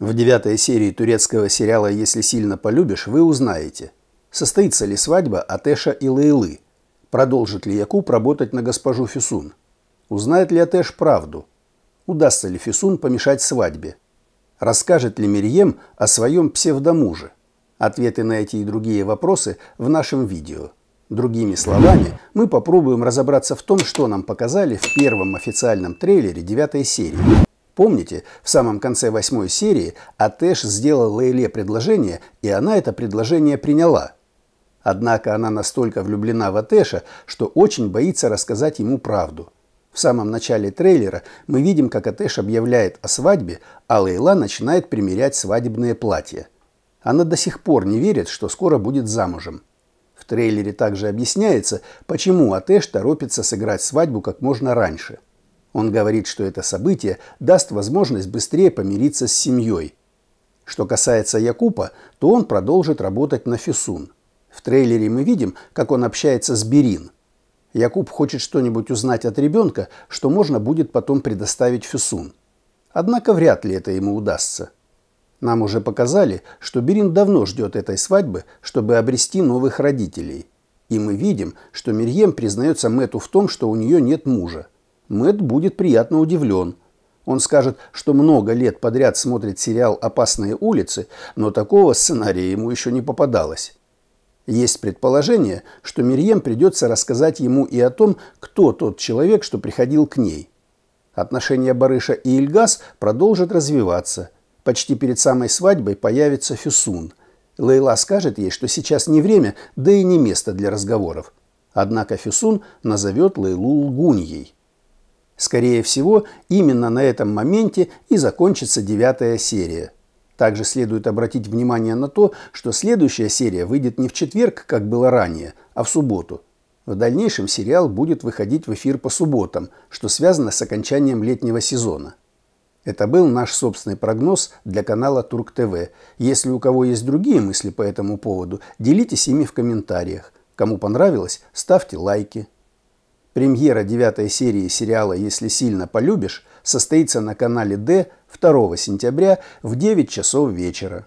В девятой серии турецкого сериала «Если сильно полюбишь» вы узнаете, состоится ли свадьба Атеша и Лейлы, продолжит ли Якуб работать на госпожу Фисун, узнает ли Атеш правду, удастся ли Фисун помешать свадьбе, расскажет ли Мерьем о своем псевдомуже. Ответы на эти и другие вопросы в нашем видео. Другими словами, мы попробуем разобраться в том, что нам показали в первом официальном трейлере девятой серии, Помните, в самом конце восьмой серии Атеш сделал Лейле предложение, и она это предложение приняла. Однако она настолько влюблена в Атеша, что очень боится рассказать ему правду. В самом начале трейлера мы видим, как Атеш объявляет о свадьбе, а Лейла начинает примерять свадебное платье. Она до сих пор не верит, что скоро будет замужем. В трейлере также объясняется, почему Атеш торопится сыграть свадьбу как можно раньше – он говорит, что это событие даст возможность быстрее помириться с семьей. Что касается Якупа, то он продолжит работать на Фисун. В трейлере мы видим, как он общается с Берин. Якуб хочет что-нибудь узнать от ребенка, что можно будет потом предоставить Фисун. Однако вряд ли это ему удастся. Нам уже показали, что Берин давно ждет этой свадьбы, чтобы обрести новых родителей. И мы видим, что Мирьем признается Мэту в том, что у нее нет мужа. Мэтт будет приятно удивлен. Он скажет, что много лет подряд смотрит сериал «Опасные улицы», но такого сценария ему еще не попадалось. Есть предположение, что Мирьем придется рассказать ему и о том, кто тот человек, что приходил к ней. Отношения Барыша и Ильгаз продолжат развиваться. Почти перед самой свадьбой появится Фюсун. Лейла скажет ей, что сейчас не время, да и не место для разговоров. Однако Фюсун назовет Лейлу лгуньей. Скорее всего, именно на этом моменте и закончится девятая серия. Также следует обратить внимание на то, что следующая серия выйдет не в четверг, как было ранее, а в субботу. В дальнейшем сериал будет выходить в эфир по субботам, что связано с окончанием летнего сезона. Это был наш собственный прогноз для канала Турк ТВ. Если у кого есть другие мысли по этому поводу, делитесь ими в комментариях. Кому понравилось, ставьте лайки. Премьера девятой серии сериала «Если сильно полюбишь» состоится на канале Д 2 сентября в 9 часов вечера.